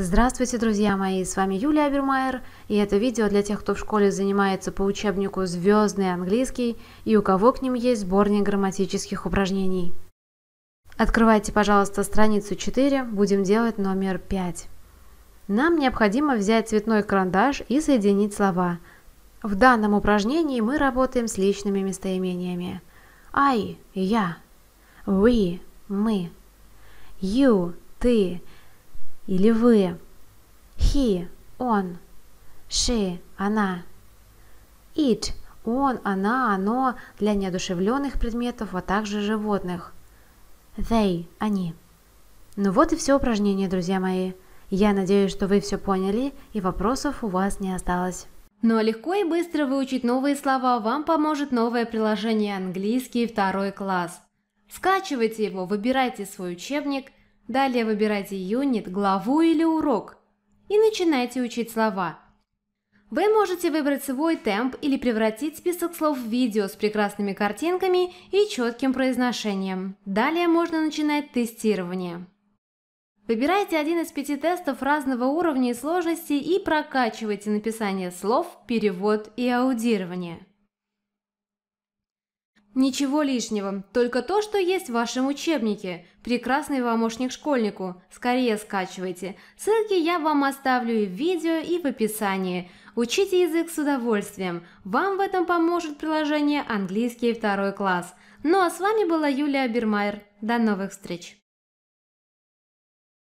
Здравствуйте, друзья мои, с вами Юлия Абермайер, и это видео для тех, кто в школе занимается по учебнику «Звездный английский» и у кого к ним есть сборник грамматических упражнений. Открывайте, пожалуйста, страницу 4, будем делать номер 5. Нам необходимо взять цветной карандаш и соединить слова. В данном упражнении мы работаем с личными местоимениями. I – я, we – мы, you – ты, или вы. He – он. She – она. It – он, она, оно для неодушевленных предметов, а также животных. They – они. Ну вот и все упражнение, друзья мои. Я надеюсь, что вы все поняли и вопросов у вас не осталось. Ну а легко и быстро выучить новые слова вам поможет новое приложение «Английский второй класс». Скачивайте его, выбирайте свой учебник – Далее выбирайте юнит, главу или урок и начинайте учить слова. Вы можете выбрать свой темп или превратить список слов в видео с прекрасными картинками и четким произношением. Далее можно начинать тестирование. Выбирайте один из пяти тестов разного уровня и сложности и прокачивайте написание слов, перевод и аудирование. «Ничего лишнего, только то, что есть в вашем учебнике. Прекрасный помощник школьнику. Скорее скачивайте. Ссылки я вам оставлю и в видео, и в описании. Учите язык с удовольствием. Вам в этом поможет приложение «Английский второй класс». Ну а с вами была Юлия Бермайер. До новых встреч!